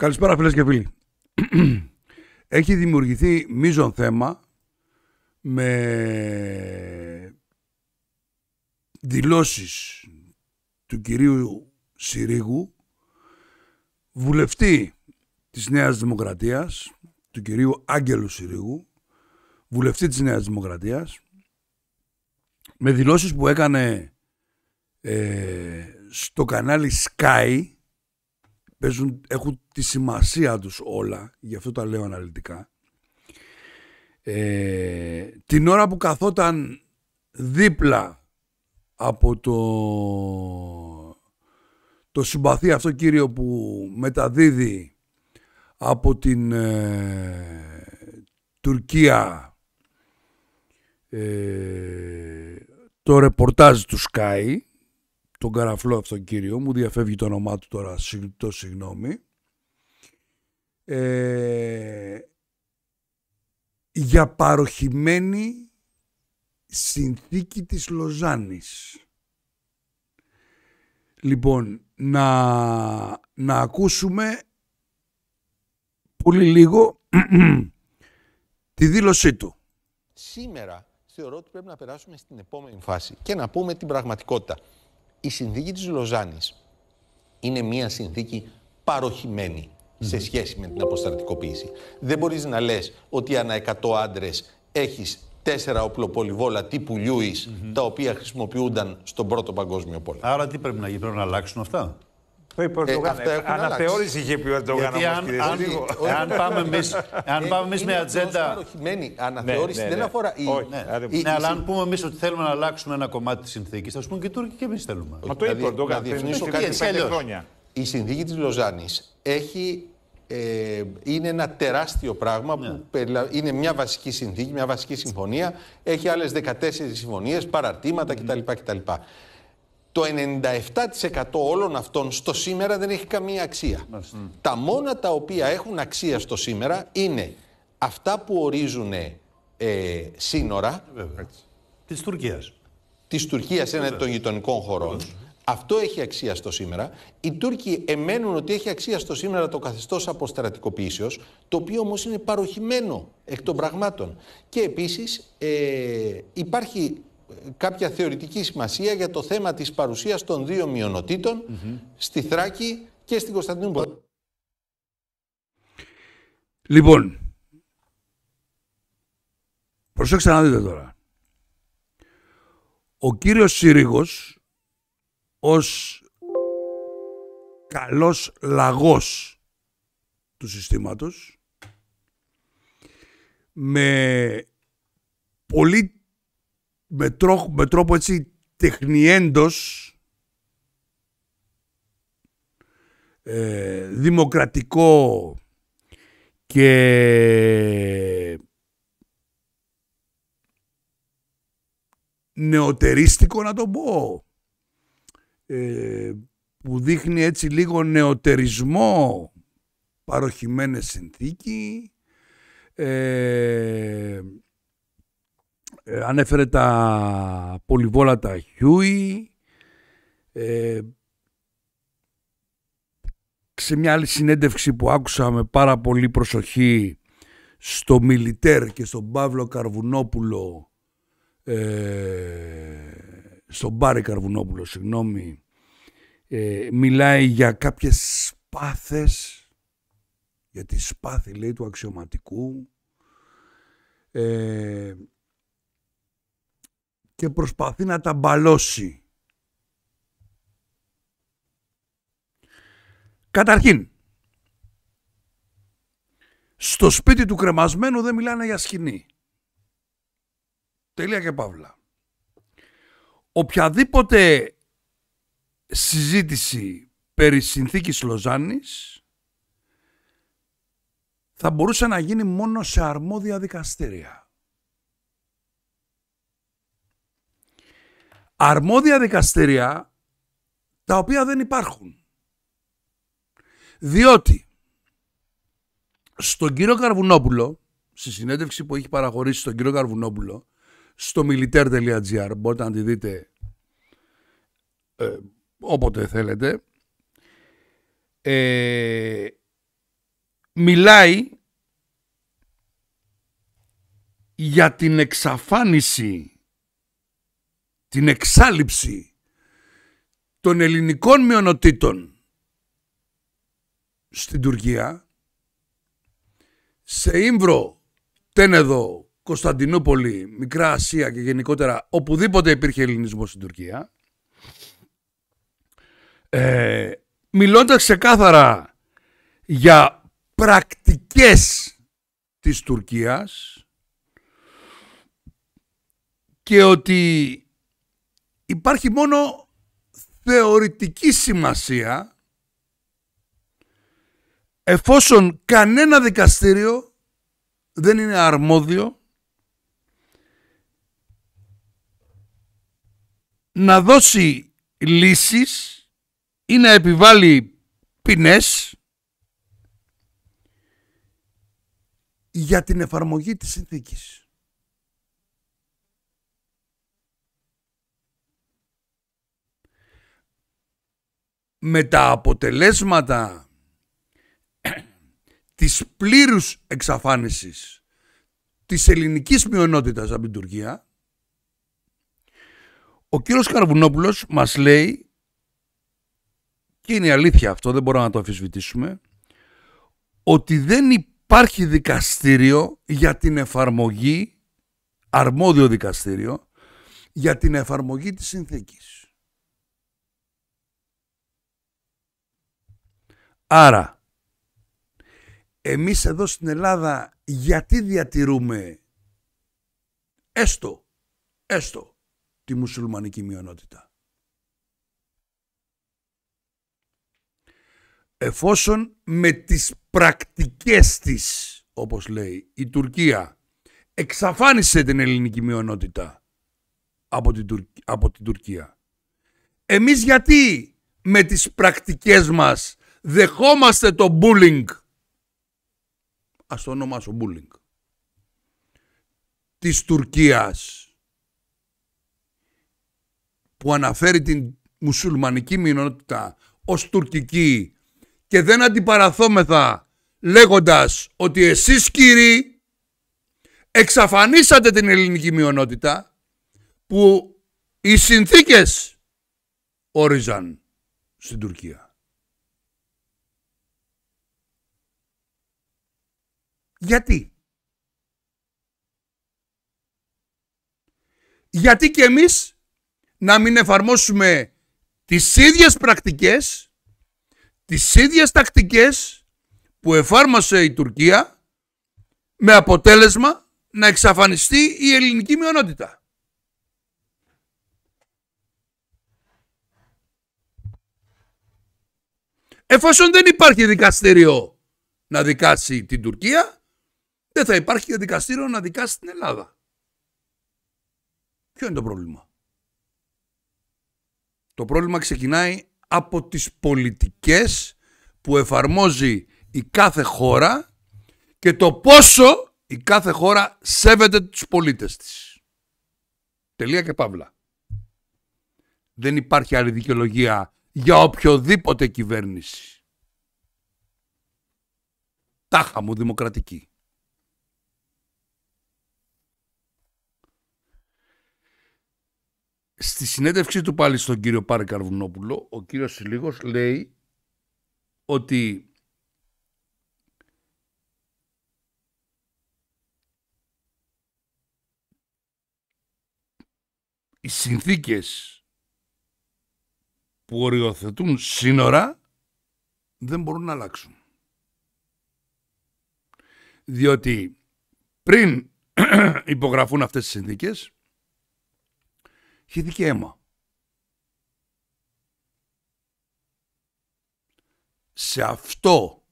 Καλησπέρα φίλες και φίλοι. Έχει δημιουργηθεί μείζον θέμα με δηλώσεις του κυρίου Συρίγου, βουλευτή της Νέας Δημοκρατίας, του κυρίου Άγγελου Συρίγου, βουλευτή της Νέας Δημοκρατίας, με δηλώσεις που έκανε ε, στο κανάλι Sky, παίζουν, έχουν τη σημασία τους όλα, γι' αυτό τα λέω αναλυτικά. Ε, την ώρα που καθόταν δίπλα από το, το συμπαθή αυτό κύριο που μεταδίδει από την ε, Τουρκία ε, το ρεπορτάζ του Sky τον καραφλό αυτόν κύριο μου, διαφεύγει το όνομά του τώρα, το συγγνώμη. Ε, για παροχημένη συνθήκη της Λοζάνης. Λοιπόν, να, να ακούσουμε πολύ λίγο τη δήλωσή του. Σήμερα θεωρώ ότι πρέπει να περάσουμε στην επόμενη φάση και να πούμε την πραγματικότητα η συνθήκη της Λοζάνης είναι μια συνθήκη παροχημένη σε σχέση με την αποστρατικοποίηση. Δεν μπορείς να λες ότι ανά 100 άντρες έχεις τέσσερα οπλοπολιβόλα τύπου τα οποία χρησιμοποιούνταν στον Πρώτο Παγκόσμιο Πόλεμο. Άρα τι πρέπει να γίνει, πρέπει να αλλάξουν αυτά. Το είπε ο ε, Ερντογάν. Αναθεώρηση είχε πει ο Ερντογάν. Αν, αν, ε, αν πάμε εμείς με ατζέντα. Είναι αναθεώρηση δεν αφορά. ναι. αλλά αν πούμε εμείς ότι θέλουμε να αλλάξουμε ένα κομμάτι της συνθήκης, θα σου πούν και οι Τούρκοι και εμείς θέλουμε. Μα το είπε ο Ερντογάν. Δηλαδή, η συνθήκη της Λοζάνης έχει ε, είναι ένα τεράστιο πράγμα που ναι. είναι μια βασική συνθήκη, μια βασική συμφωνία. Έχει άλλες 14 συμφωνίες, παραρτήματα mm. κτλ το 97% όλων αυτών στο σήμερα δεν έχει καμία αξία. Mm. Τα μόνα τα οποία έχουν αξία στο σήμερα είναι αυτά που ορίζουν ε, σύνορα ε, της Τουρκίας. Της Τουρκίας έναντι των γειτονικών χωρών. Αυτό έχει αξία στο σήμερα. Οι Τούρκοι εμένουν ότι έχει αξία στο σήμερα το καθεστώς αποστρατικοποίησεως, το οποίο όμως είναι παροχημένο εκ των πραγμάτων. Και επίσης ε, υπάρχει κάποια θεωρητική σημασία για το θέμα της παρουσίας των δύο στη Θράκη και στην Κωνσταντινούπολη. Λοιπόν, προσέξτε να δείτε τώρα. Ο κύριος Σύριγος ως καλός λαγός του συστήματος με πολύ με, τρόπο, με έτσι τεχνιέντος ε, δημοκρατικό και νεοτερίστικο να το πω ε, που δείχνει έτσι λίγο νεοτερισμό παροχημένες συνθήκη ε, ε, ανέφερε τα πολυβόλατα Χιούι. Ε, σε μια άλλη συνέντευξη που άκουσα με πάρα πολύ προσοχή στο Μιλιτέρ και στον Παύλο Καρβουνόπουλο ε, στον Μπάρι Καρβουνόπουλο, συγγνώμη, ε, μιλάει για κάποιες σπάθες, για τη σπάθη λέει του αξιωματικού. Ε, και προσπαθεί να τα μπαλώσει. Καταρχήν, στο σπίτι του κρεμασμένου δεν μιλάνε για σκηνή. Τελεία και παύλα. Οποιαδήποτε συζήτηση περί συνθήκης Λοζάνης θα μπορούσε να γίνει μόνο σε αρμόδια δικαστήρια. αρμόδια δικαστήρια τα οποία δεν υπάρχουν. Διότι στον κύριο Καρβουνόπουλο, στη συνέντευξη που έχει παραχωρήσει στον κύριο Καρβουνόπουλο, στο militer.gr, μπορείτε να τη δείτε ε, όποτε θέλετε, ε, μιλάει για την εξαφάνιση την εξάλληψη των ελληνικών μειονοτήτων στην Τουρκία, σε Ήμβρο, Τένεδο, Κωνσταντινούπολη, Μικρά Ασία και γενικότερα οπουδήποτε υπήρχε ελληνισμός στην Τουρκία, ε, μιλώντας ξεκάθαρα για πρακτικές της Τουρκίας και ότι υπάρχει μόνο θεωρητική σημασία εφόσον κανένα δικαστήριο δεν είναι αρμόδιο να δώσει λύσεις ή να επιβάλλει ποινές για την εφαρμογή της συνθήκης. με τα αποτελέσματα της πλήρους εξαφάνισης της ελληνικής μειονότητας από την Τουρκία, ο κύριος Καρβουνόπουλος μας λέει, και είναι αλήθεια αυτό, δεν μπορούμε να το αφισβητήσουμε, ότι δεν υπάρχει δικαστήριο για την εφαρμογή, αρμόδιο δικαστήριο, για την εφαρμογή της συνθήκης. Άρα, εμείς εδώ στην Ελλάδα γιατί διατηρούμε έστω, έστω τη μουσουλμανική μειονότητα. Εφόσον με τις πρακτικές της, όπως λέει η Τουρκία, εξαφάνισε την ελληνική μειονότητα από την, από την Τουρκία. Εμείς γιατί με τις πρακτικές μας δεχόμαστε το bullying. Ας το ονομάσω bullying. Της Τουρκίας που αναφέρει την μουσουλμανική μειονότητα ως τουρκική και δεν αντιπαραθώμεθα λέγοντας ότι εσείς κύριοι εξαφανίσατε την ελληνική μειονότητα που οι συνθήκες όριζαν στην Τουρκία. Γιατί. Γιατί και εμείς να μην εφαρμόσουμε τις ίδιες πρακτικές, τις ίδιες τακτικές που εφάρμασε η Τουρκία με αποτέλεσμα να εξαφανιστεί η ελληνική μειονότητα. Εφόσον δεν υπάρχει δικαστήριο να δικάσει την Τουρκία, δεν θα υπάρχει δικαστήριο να δικάσει την Ελλάδα. Ποιο είναι το πρόβλημα. Το πρόβλημα ξεκινάει από τις πολιτικές που εφαρμόζει η κάθε χώρα και το πόσο η κάθε χώρα σέβεται τους πολίτες της. Τελεία και παύλα. Δεν υπάρχει άλλη δικαιολογία για οποιοδήποτε κυβέρνηση. Τάχα μου δημοκρατική. Στη συνέντευξή του πάλι στον κύριο Πάρη Καρβουνόπουλο, ο κύριος Σιλίγος λέει ότι οι συνθήκες που οριοθετούν σύνορα δεν μπορούν να αλλάξουν. Διότι πριν υπογραφούν αυτές τις συνθήκες Είχε αίμα. Σε αυτό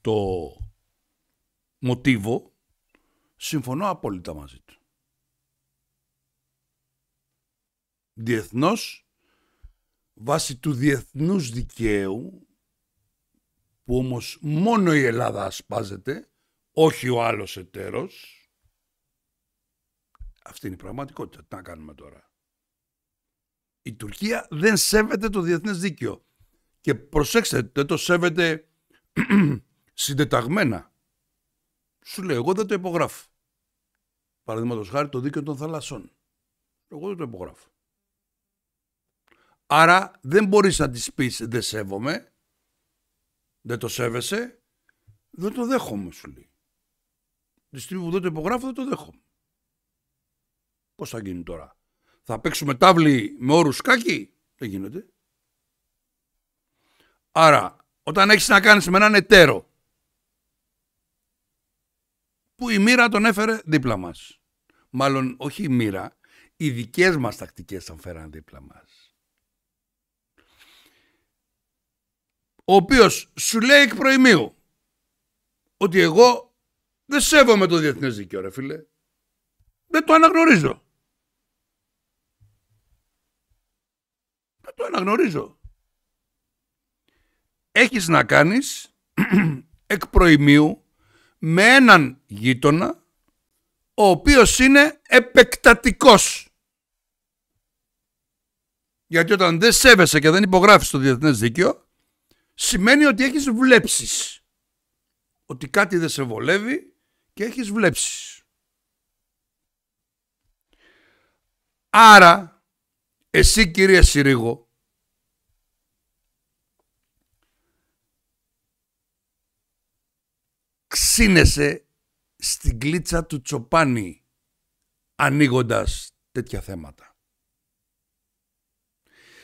το μοτίβο συμφωνώ απόλυτα μαζί του. Διεθνώς, βάσει του διεθνούς δικαίου, που όμως μόνο η Ελλάδα ασπάζεται, όχι ο άλλος εταίρος, αυτή είναι η πραγματικότητα. Τι να κάνουμε τώρα. Η Τουρκία δεν σέβεται το διεθνές δίκαιο. Και προσέξτε, δεν το σέβεται συντεταγμένα. Σου λέει, εγώ δεν το υπογράφω. Παραδείγματος χάρη το δίκαιο των θαλασσών. Εγώ δεν το υπογράφω. Άρα δεν μπορείς να της πεις δεν σέβομαι, δεν το σέβεσαι, δεν το δέχομαι σου λέει. Τη στιγμή που δεν το υπογράφω δεν το δέχομαι πώς θα γίνει τώρα, Θα παίξουμε τάβλη με όρους σκάκι, Δεν γίνεται. Άρα, όταν έχεις να κάνεις με έναν εταίρο που η μοίρα τον έφερε δίπλα μας. Μάλλον όχι η μοίρα, οι δικές μας τακτικές τον φέραν δίπλα μας. Ο οποίος σου λέει εκ προημίου ότι εγώ δεν σέβομαι το διεθνές δικαίωμα, φίλε. Δεν το αναγνωρίζω. Το αναγνωρίζω. Έχεις να κάνεις εκ προημίου με έναν γείτονα ο οποίος είναι επεκτατικός. Γιατί όταν δεν σέβεσαι και δεν υπογράφεις το διεθνές δίκαιο, σημαίνει ότι έχεις βλέψεις. Ότι κάτι δεν σε βολεύει και έχεις βλέψεις. Άρα, εσύ κύριε Συρίγο, ξύνεσαι στην κλίτσα του Τσοπάνη ανοίγοντας τέτοια θέματα.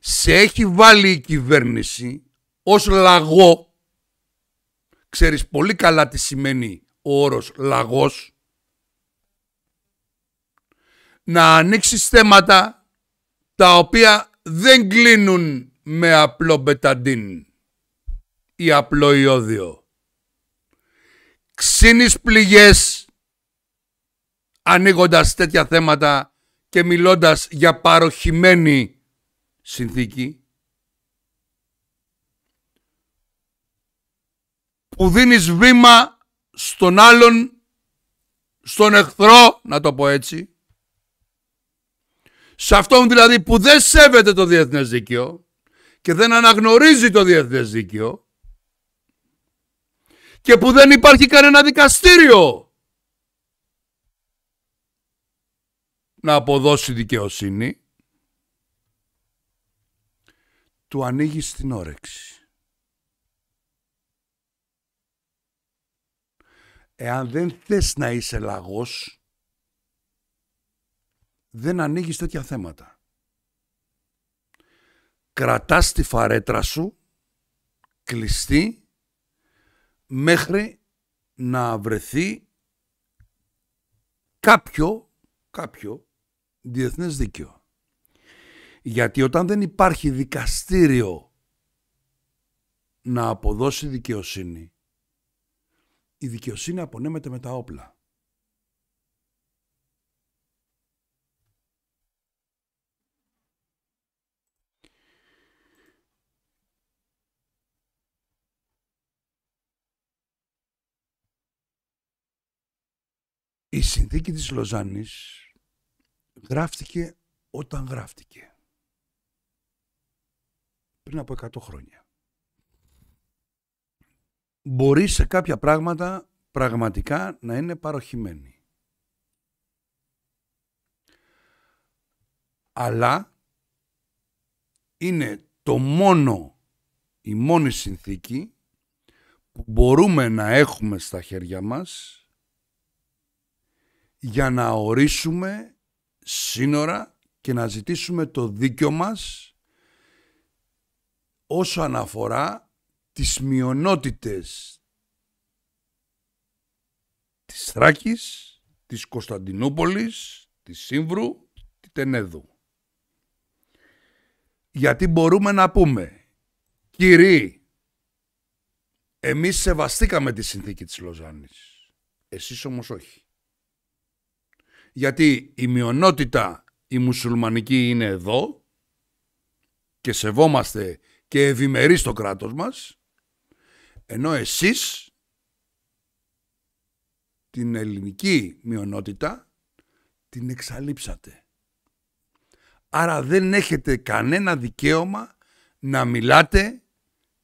Σε έχει βάλει η κυβέρνηση ως λαγό. Ξέρεις πολύ καλά τι σημαίνει ο όρος λαγός. Να ανοίξεις θέματα τα οποία δεν κλείνουν με απλό μπεταντίν ή απλό ιόδιο ξύνεις πληγές ανοίγοντας τέτοια θέματα και μιλώντας για παροχημένη συνθήκη που δίνεις βήμα στον άλλον, στον εχθρό, να το πω έτσι, σε αυτόν δηλαδή που δεν σέβεται το διεθνές δίκαιο και δεν αναγνωρίζει το διεθνές δίκαιο, και που δεν υπάρχει κανένα δικαστήριο να αποδώσει δικαιοσύνη, του ανοίγει την όρεξη. Εάν δεν θες να είσαι λαγός, δεν ανοίγεις τέτοια θέματα. Κρατάς τη φαρέτρα σου, κλειστή μέχρι να βρεθεί κάποιο, κάποιο διεθνές δίκαιο. Γιατί όταν δεν υπάρχει δικαστήριο να αποδώσει δικαιοσύνη, η δικαιοσύνη απονέμεται με τα όπλα. Η συνθήκη της Λοζάνης γράφτηκε όταν γράφτηκε. Πριν από 100 χρόνια. Μπορεί σε κάποια πράγματα πραγματικά να είναι παροχημένη. Αλλά είναι το μόνο, η μόνη συνθήκη που μπορούμε να έχουμε στα χέρια μας για να ορίσουμε σύνορα και να ζητήσουμε το δίκιο μας όσο αναφορά τις μειονότητες της Θράκης, της Κωνσταντινούπολης, της Σύμβρου, της Τενέδου. Γιατί μπορούμε να πούμε, κύριοι, εμείς σεβαστήκαμε τη συνθήκη της Λοζάνης, εσείς όμως όχι γιατί η μειονότητα η μουσουλμανική είναι εδώ και σεβόμαστε και ευημερεί το κράτος μας, ενώ εσείς την ελληνική μειονότητα την εξαλείψατε. Άρα δεν έχετε κανένα δικαίωμα να μιλάτε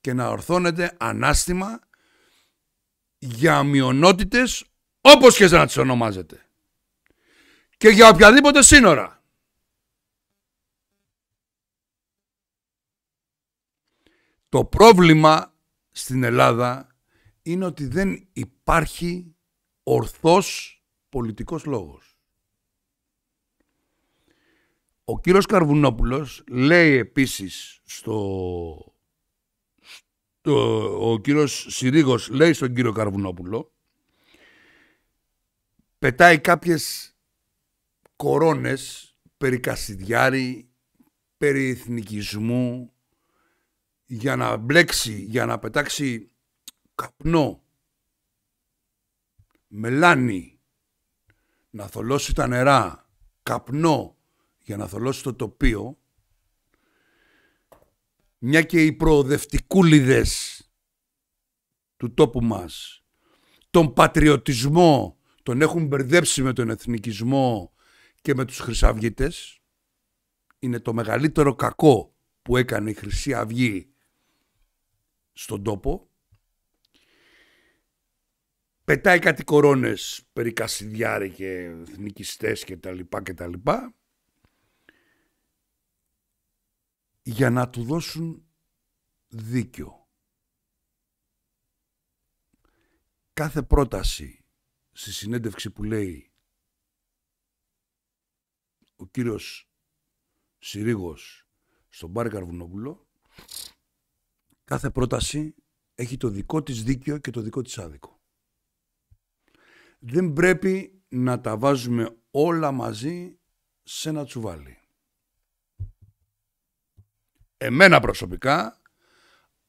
και να ορθώνετε ανάστημα για μειονότητες όπως και να τις ονομάζετε και για οποιαδήποτε σύνορα. Το πρόβλημα στην Ελλάδα είναι ότι δεν υπάρχει ορθός πολιτικός λόγος. Ο κύριος Καρβουνόπουλος λέει επίσης στο... Ο κύριος Συρίγος λέει στον κύριο Καρβουνόπουλο πετάει κάποιες κορώνες περί Κασιδιάρη, περί εθνικισμού, για να μπλέξει, για να πετάξει καπνό, μελάνι, να θολώσει τα νερά, καπνό για να θολώσει το τοπίο, μια και οι προοδευτικούλιδες του τόπου μας, τον πατριωτισμό, τον έχουν μπερδέψει με τον εθνικισμό και με τους Χρυσαυγίτες είναι το μεγαλύτερο κακό που έκανε η Χρυσή Αυγή στον τόπο. Πετάει κάτι κορώνες περί Κασιδιάρη και εθνικιστές και τα λοιπά και τα λοιπά για να του δώσουν δίκιο. Κάθε πρόταση στη συνέντευξη που λέει ο κύριος Συρίγος στον Πάρη Καρβουνόπουλο, κάθε πρόταση έχει το δικό της δίκαιο και το δικό της άδικο. Δεν πρέπει να τα βάζουμε όλα μαζί σε ένα τσουβάλι. Εμένα προσωπικά,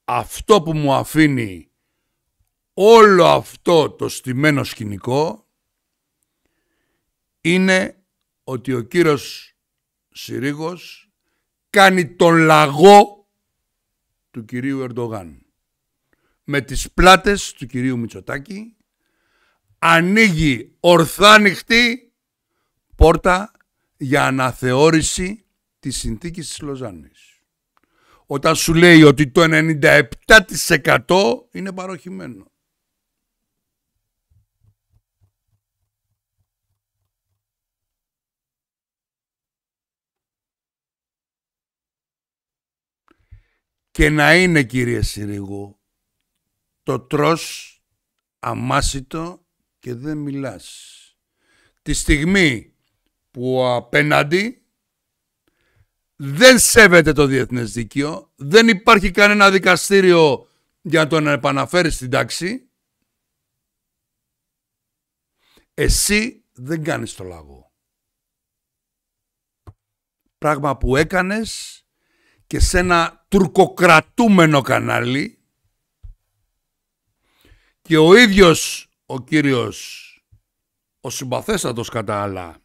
αυτό που μου αφήνει όλο αυτό το στημένο σκηνικό είναι ότι ο κύριος Συρίγος κάνει τον λαγό του κυρίου Ερντογάν. Με τις πλάτες του κυρίου Μητσοτάκη ανοίγει ορθά ανοιχτή πόρτα για αναθεώρηση της συνθήκης της Λοζάνης. Όταν σου λέει ότι το 97% είναι παροχημένο. Και να είναι κύριε Συρίγου το τρως αμάσιτο και δεν μιλάς. Τη στιγμή που απέναντι δεν σέβεται το διεθνές δίκαιο, δεν υπάρχει κανένα δικαστήριο για να τον επαναφέρει στην τάξη, εσύ δεν κάνεις το λαγό. Πράγμα που έκανες και σε ένα τουρκοκρατούμενο κανάλι και ο ίδιος ο κύριος, ο συμπαθέστατος κατά άλλα,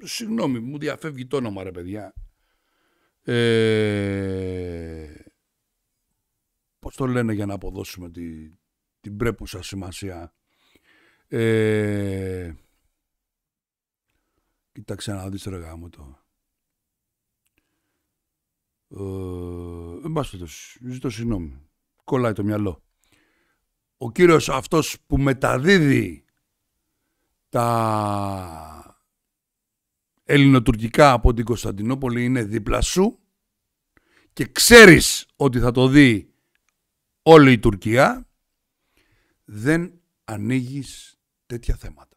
συγγνώμη μου διαφεύγει το όνομα ρε παιδιά, ε, πώς το λένε για να αποδώσουμε τη, την πρέπουσα σημασία, ε, κοίταξε να δεις ρε γάμο το. Ε, εν πάση ζητώ συγγνώμη. Κολλάει το μυαλό. Ο κύριος αυτός που μεταδίδει τα ελληνοτουρκικά από την Κωνσταντινούπολη είναι δίπλα σου και ξέρεις ότι θα το δει όλη η Τουρκία, δεν ανοίγεις τέτοια θέματα.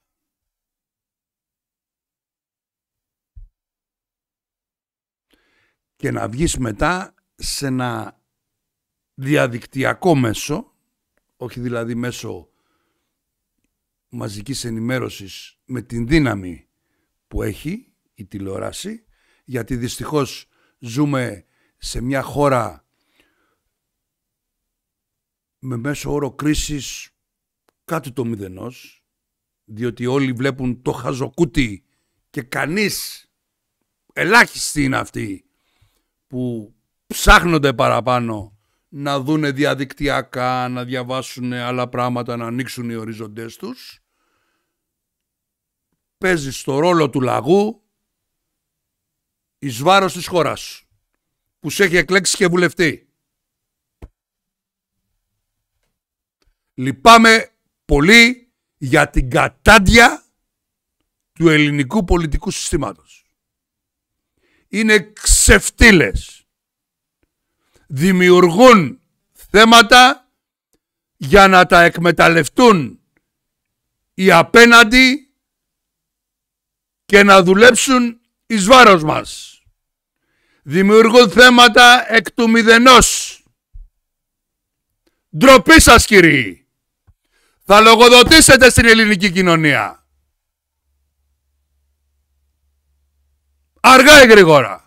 και να βγεις μετά σε ένα διαδικτυακό μέσο, όχι δηλαδή μέσο μαζικής ενημέρωσης με την δύναμη που έχει η τηλεόραση, γιατί δυστυχώς ζούμε σε μια χώρα με μέσο όρο κρίσης κάτω το μηδενός, διότι όλοι βλέπουν το χαζοκούτι και κανείς, ελάχιστοι είναι αυτοί που ψάχνονται παραπάνω να δούνε διαδικτυακά, να διαβάσουν άλλα πράγματα, να ανοίξουν οι οριζοντές τους. Παίζει στο ρόλο του λαγού εις βάρος της χώρας που σε έχει εκλέξει και βουλευτή. Λυπάμαι πολύ για την κατάντια του ελληνικού πολιτικού συστήματος. Είναι ξεφτύλες. Δημιουργούν θέματα για να τα εκμεταλλευτούν οι απέναντι και να δουλέψουν εις βάρος μας. Δημιουργούν θέματα εκ του μηδενός. Ντροπή σας κύριοι. Θα λογοδοτήσετε στην ελληνική κοινωνία. Αργά ή γρήγορα.